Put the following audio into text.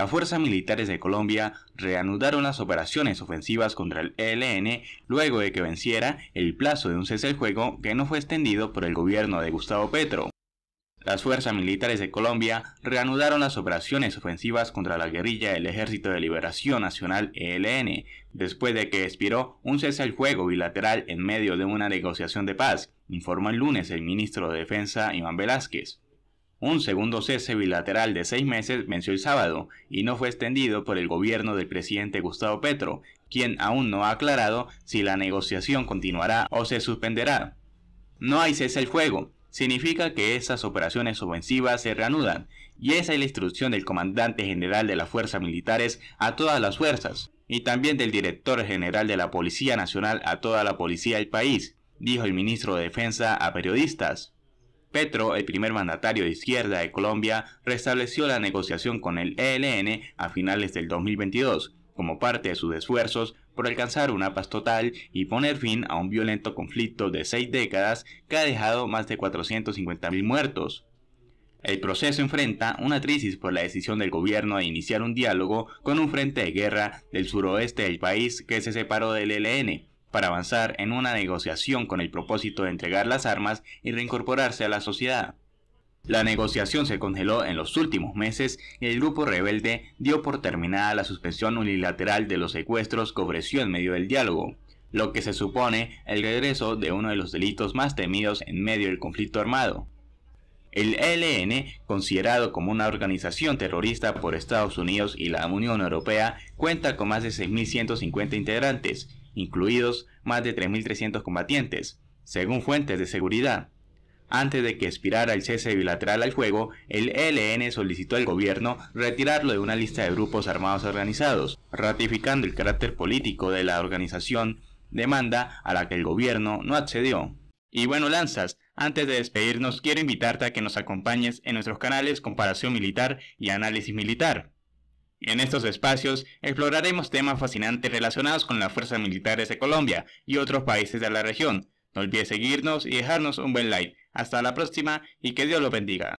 Las fuerzas militares de Colombia reanudaron las operaciones ofensivas contra el ELN luego de que venciera el plazo de un cese al juego que no fue extendido por el gobierno de Gustavo Petro. Las fuerzas militares de Colombia reanudaron las operaciones ofensivas contra la guerrilla del Ejército de Liberación Nacional ELN, después de que expiró un cese al juego bilateral en medio de una negociación de paz, informó el lunes el ministro de Defensa Iván Velázquez. Un segundo cese bilateral de seis meses venció el sábado y no fue extendido por el gobierno del presidente Gustavo Petro, quien aún no ha aclarado si la negociación continuará o se suspenderá. No hay cese al fuego, significa que esas operaciones ofensivas se reanudan, y esa es la instrucción del comandante general de las fuerzas militares a todas las fuerzas, y también del director general de la Policía Nacional a toda la policía del país, dijo el ministro de Defensa a periodistas. Petro, el primer mandatario de izquierda de Colombia, restableció la negociación con el ELN a finales del 2022, como parte de sus esfuerzos por alcanzar una paz total y poner fin a un violento conflicto de seis décadas que ha dejado más de 450.000 muertos. El proceso enfrenta una crisis por la decisión del gobierno de iniciar un diálogo con un frente de guerra del suroeste del país que se separó del ELN, para avanzar en una negociación con el propósito de entregar las armas y reincorporarse a la sociedad. La negociación se congeló en los últimos meses y el grupo rebelde dio por terminada la suspensión unilateral de los secuestros que ofreció en medio del diálogo, lo que se supone el regreso de uno de los delitos más temidos en medio del conflicto armado. El ELN, considerado como una organización terrorista por Estados Unidos y la Unión Europea, cuenta con más de 6.150 integrantes incluidos más de 3.300 combatientes, según fuentes de seguridad. Antes de que expirara el cese bilateral al juego, el ELN solicitó al gobierno retirarlo de una lista de grupos armados organizados, ratificando el carácter político de la organización, demanda a la que el gobierno no accedió. Y bueno, Lanzas, antes de despedirnos quiero invitarte a que nos acompañes en nuestros canales Comparación Militar y Análisis Militar. En estos espacios exploraremos temas fascinantes relacionados con las fuerzas militares de Colombia y otros países de la región. No olvides seguirnos y dejarnos un buen like. Hasta la próxima y que Dios los bendiga.